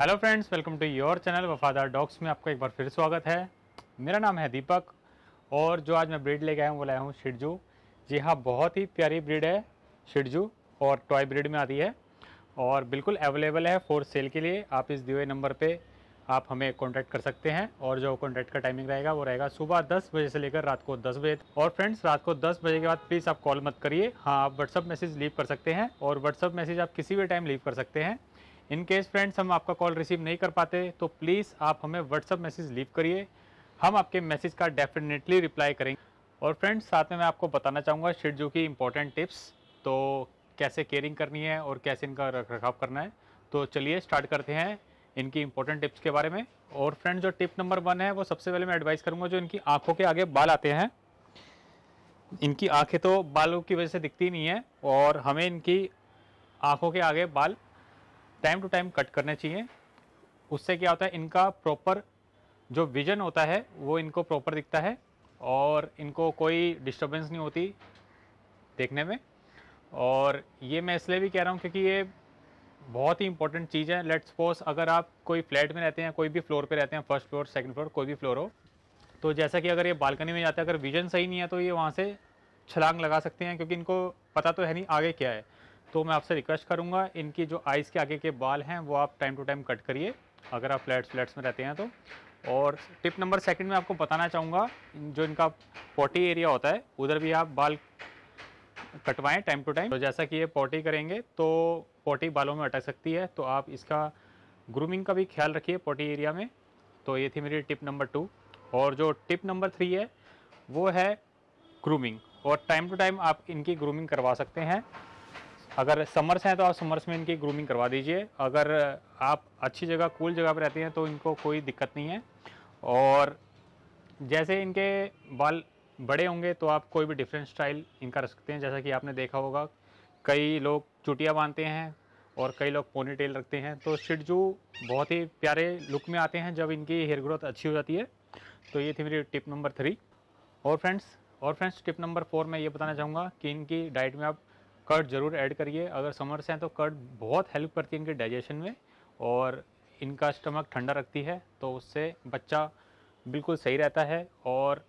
hello friends welcome to your channel वफादार dogs में आपका एक बार फिर स्वागत है मेरा नाम है दीपक और जो आज मैं ब्रीड लेके आया हूँ वो लाया हूँ शिडजू जी हाँ बहुत ही प्यारी ब्रीड है शिडजू और टॉय ब्रीड में आती है और बिल्कुल अवेलेबल है फॉर सेल के लिए आप इस दिए नंबर पर आप हमें कॉन्टैक्ट कर सकते हैं और जो कॉन्टैक्ट का टाइमिंग रहेगा वो रहेगा सुबह दस बजे से लेकर रात को दस बजे और फ्रेंड्स रात को दस बजे के बाद प्लीज़ आप कॉल मत करिए हाँ आप व्हाट्सअप मैसेज लीव कर सकते हैं और व्हाट्सअप मैसेज आप किसी भी टाइम लीव कर सकते हैं इन केस फ्रेंड्स हम आपका कॉल रिसीव नहीं कर पाते तो प्लीज़ आप हमें व्हाट्सअप मैसेज लीव करिए हम आपके मैसेज का डेफिनेटली रिप्लाई करेंगे और फ्रेंड्स साथ में मैं आपको बताना चाहूँगा शिडजू की इंपॉर्टेंट टिप्स तो कैसे केयरिंग करनी है और कैसे इनका रख रखाव करना है तो चलिए स्टार्ट करते हैं इनकी इंपॉर्टेंट टिप्स के बारे में और फ्रेंड जो टिप नंबर वन है वो सबसे पहले मैं एडवाइस करूँगा जो इनकी आँखों के आगे बाल आते हैं इनकी आँखें तो बालों की वजह से दिखती नहीं है और हमें इनकी आँखों के आगे बाल टाइम टू टाइम कट करने चाहिए उससे क्या होता है इनका प्रॉपर जो विजन होता है वो इनको प्रॉपर दिखता है और इनको कोई डिस्टर्बेंस नहीं होती देखने में और ये मैं इसलिए भी कह रहा हूँ क्योंकि ये बहुत ही इंपॉर्टेंट चीज़ है लेट्स सपोज अगर आप कोई फ्लैट में रहते हैं कोई भी फ्लोर पे रहते हैं फर्स्ट फ्लोर सेकंड फ्लोर कोई भी फ्लोर हो तो जैसा कि अगर ये बालकनी में जाते हैं अगर विजन सही नहीं है तो ये वहाँ से छलांग लगा सकते हैं क्योंकि इनको पता तो है नहीं आगे क्या है तो मैं आपसे रिक्वेस्ट करूँगा इनकी जो आइज़ के आगे के बाल हैं वो आप टाइम टू टाइम कट करिए अगर आप फ्लैट्स फ्लैट्स में रहते हैं तो और टिप नंबर सेकंड में आपको बताना चाहूँगा जो इनका पॉटी एरिया होता है उधर भी आप बाल कटवाएं टाइम टू टाइम तो जैसा कि ये पॉटी करेंगे तो पॉटी बालों में अटक सकती है तो आप इसका ग्रूमिंग का भी ख्याल रखिए पॉटी एरिया में तो ये थी मेरी टिप नंबर टू और जो टिप नंबर थ्री है वो है ग्रूमिंग और टाइम टू टाइम आप इनकी ग्रूमिंग करवा सकते हैं अगर समर्स हैं तो आप समर्स में इनकी ग्रूमिंग करवा दीजिए अगर आप अच्छी जगह कूल जगह पर रहती हैं तो इनको कोई दिक्कत नहीं है और जैसे इनके बाल बड़े होंगे तो आप कोई भी डिफरेंट स्टाइल इनका रख सकते हैं जैसा कि आपने देखा होगा कई लोग चुटिया बांधते हैं और कई लोग पोनी टेल रखते हैं तो शिटजू बहुत ही प्यारे लुक में आते हैं जब इनकी हेयर ग्रोथ अच्छी हो जाती है तो ये थी मेरी टिप नंबर थ्री और फ्रेंड्स और फ्रेंड्स टिप नंबर फोर मैं ये बताना चाहूँगा कि इनकी डाइट में आप कर्ड ज़रूर ऐड करिए अगर समर्स हैं तो कर्ड बहुत हेल्प करती है इनके डाइजेशन में और इनका स्टमक ठंडा रखती है तो उससे बच्चा बिल्कुल सही रहता है और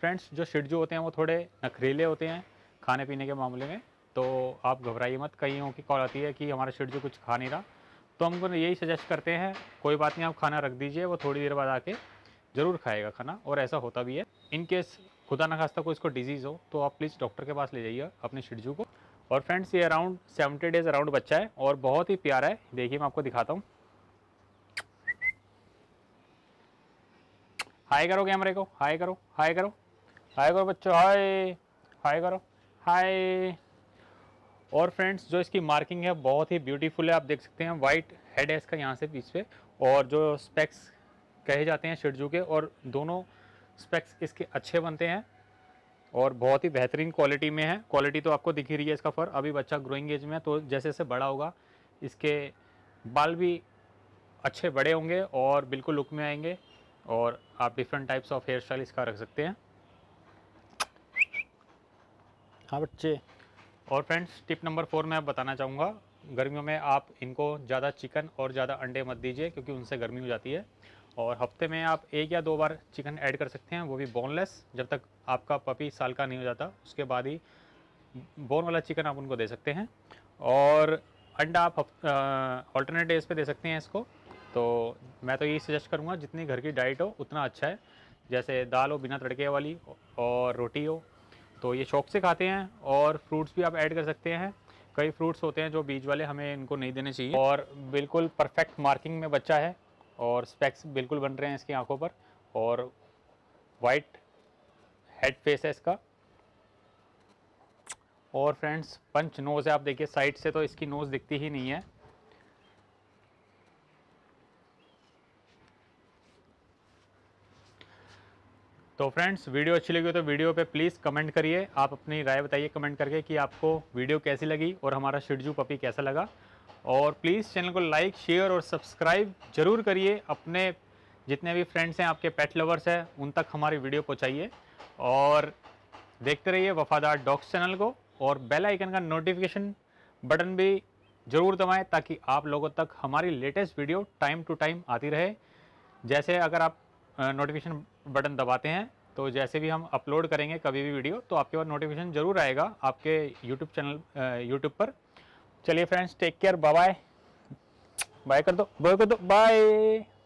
फ्रेंड्स जो शिडजू होते हैं वो थोड़े नखरीले होते हैं खाने पीने के मामले में तो आप घबराइए मत हो की कॉल आती है कि हमारा शिडजू कुछ खा नहीं रहा तो हम उनको यही सजेस्ट करते हैं कोई बात नहीं आप खाना रख दीजिए वो थोड़ी देर बाद आके ज़रूर खाएगा खाना और ऐसा होता भी है इनकेस खुदा ना खास्ता कोई इसको डिजीज़ हो तो आप प्लीज़ डॉक्टर के पास ले जाइए अपने शिडजू को और फ्रेंड्स ये अराउंड सेवेंटी डेज़ अराउंड बच्चा है और बहुत ही प्यारा है देखिए मैं आपको दिखाता हूँ हाय करो कैमरे को हाय करो हाय करो हाय करो बच्चों हाय हाय करो हाय और फ्रेंड्स जो इसकी मार्किंग है बहुत ही ब्यूटीफुल है आप देख सकते हैं वाइट हेड है इसका यहाँ से पीछे पे और जो स्पेक्स कहे जाते हैं शिडजू के और दोनों स्पेक्स इसके अच्छे बनते हैं और बहुत ही बेहतरीन क्वालिटी में है क्वालिटी तो आपको दिख ही रही है इसका फर अभी बच्चा ग्रोइंग एज में है तो जैसे जैसे बड़ा होगा इसके बाल भी अच्छे बड़े होंगे और बिल्कुल लुक में आएंगे और आप different types of hair style इसका रख सकते हैं हाँ बच्चे और फ्रेंड्स टिप नंबर फोर मैं आप बताना चाहूँगा गर्मियों में आप इनको ज़्यादा चिकन और ज़्यादा अंडे मत दीजिए क्योंकि उनसे गर्मी हो जाती है और हफ्ते में आप एक या दो बार चिकन ऐड कर सकते हैं वो भी बोनलेस जब तक आपका पपी साल का नहीं हो जाता उसके बाद ही बोन वाला चिकन आप उनको दे सकते हैं और अंडा आप ऑल्टरनेट डेज पे दे सकते हैं इसको तो मैं तो यही सजेस्ट करूँगा जितनी घर की डाइट हो उतना अच्छा है जैसे दाल हो बिना तड़के वाली और रोटी हो तो ये शौक से खाते हैं और फ्रूट्स भी आप ऐड कर सकते हैं कई फ्रूट्स होते हैं जो बीज वाले हमें इनको नहीं देने चाहिए और बिल्कुल परफेक्ट मार्किंग में बच्चा है और स्पेक्स बिल्कुल बन रहे हैं इसकी आंखों पर और वाइट हेड फेस है इसका और फ्रेंड्स पंच नोज़ है आप देखिए साइड से तो इसकी नोज़ दिखती ही नहीं है तो फ्रेंड्स वीडियो अच्छी लगी तो वीडियो पे प्लीज़ कमेंट करिए आप अपनी राय बताइए कमेंट करके कि आपको वीडियो कैसी लगी और हमारा शिडजू पपी कैसा लगा और प्लीज़ चैनल को लाइक शेयर और सब्सक्राइब जरूर करिए अपने जितने भी फ्रेंड्स हैं आपके पेट लवर्स हैं उन तक हमारी वीडियो पहुँचाइए और देखते रहिए वफादार डॉग्स चैनल को और बेल आइकन का नोटिफिकेशन बटन भी ज़रूर दबाएं ताकि आप लोगों तक हमारी latest video time to time आती रहे जैसे अगर आप नोटिफिकेशन बटन दबाते हैं तो जैसे भी हम अपलोड करेंगे कभी भी वीडियो तो आपके पास नोटिफिकेशन ज़रूर आएगा आपके यूट्यूब चैनल यूट्यूब पर चलिए friends take care bye bye कर दो बाय कर दो बाय